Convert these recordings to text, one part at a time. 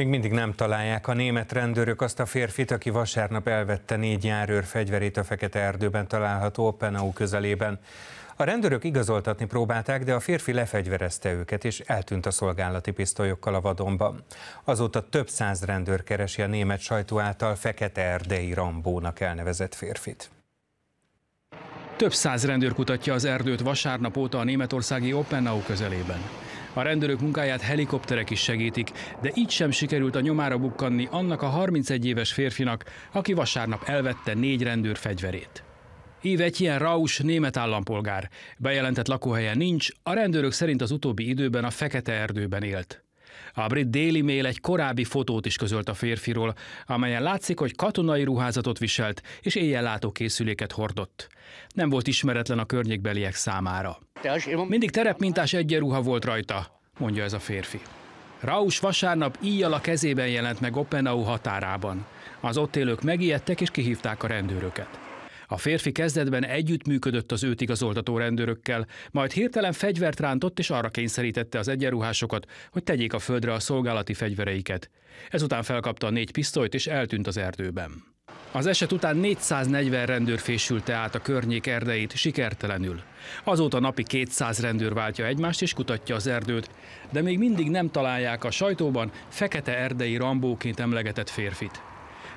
Még mindig nem találják a német rendőrök azt a férfit, aki vasárnap elvette négy járőr fegyverét a Fekete Erdőben található Oppenau közelében. A rendőrök igazoltatni próbálták, de a férfi lefegyverezte őket, és eltűnt a szolgálati pisztolyokkal a vadonban. Azóta több száz rendőr keresi a német sajtó által Fekete Erdei Rambónak elnevezett férfit. Több száz rendőr kutatja az erdőt vasárnap óta a németországi Oppenau közelében. A rendőrök munkáját helikopterek is segítik, de így sem sikerült a nyomára bukkanni annak a 31 éves férfinak, aki vasárnap elvette négy rendőr fegyverét. Év egy ilyen Raus német állampolgár. Bejelentett lakóhelye nincs, a rendőrök szerint az utóbbi időben a Fekete Erdőben élt. A brit Daily Mail egy korábbi fotót is közölt a férfiról, amelyen látszik, hogy katonai ruházatot viselt és éjjel készüléket hordott. Nem volt ismeretlen a környékbeliek számára. Mindig terepmintás egyenruha volt rajta, mondja ez a férfi. Raus vasárnap íjjal a kezében jelent meg Oppenau határában. Az ott élők megijedtek és kihívták a rendőröket. A férfi kezdetben együttműködött az őt igazoltató rendőrökkel, majd hirtelen fegyvert rántott és arra kényszerítette az egyenruhásokat, hogy tegyék a földre a szolgálati fegyvereiket. Ezután felkapta a négy pisztolyt és eltűnt az erdőben. Az eset után 440 rendőr fésülte át a környék erdeit sikertelenül. Azóta napi 200 rendőr váltja egymást és kutatja az erdőt, de még mindig nem találják a sajtóban fekete erdei rambóként emlegetett férfit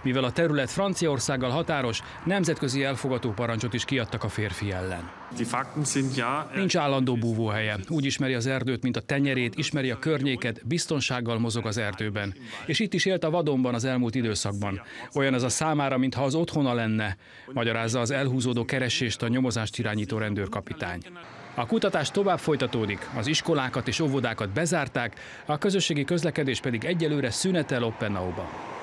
mivel a terület Franciaországgal határos, nemzetközi elfogató parancsot is kiadtak a férfi ellen. Äh, Nincs állandó búvóhelye. Úgy ismeri az erdőt, mint a tenyerét, ismeri a környéket, biztonsággal mozog az erdőben. És itt is élt a vadonban az elmúlt időszakban. Olyan ez a számára, mintha az otthona lenne, magyarázza az elhúzódó keresést a nyomozást irányító rendőrkapitány. A kutatás tovább folytatódik, az iskolákat és óvodákat bezárták, a közösségi közlekedés pedig egyelőre szünetel Oppenauba.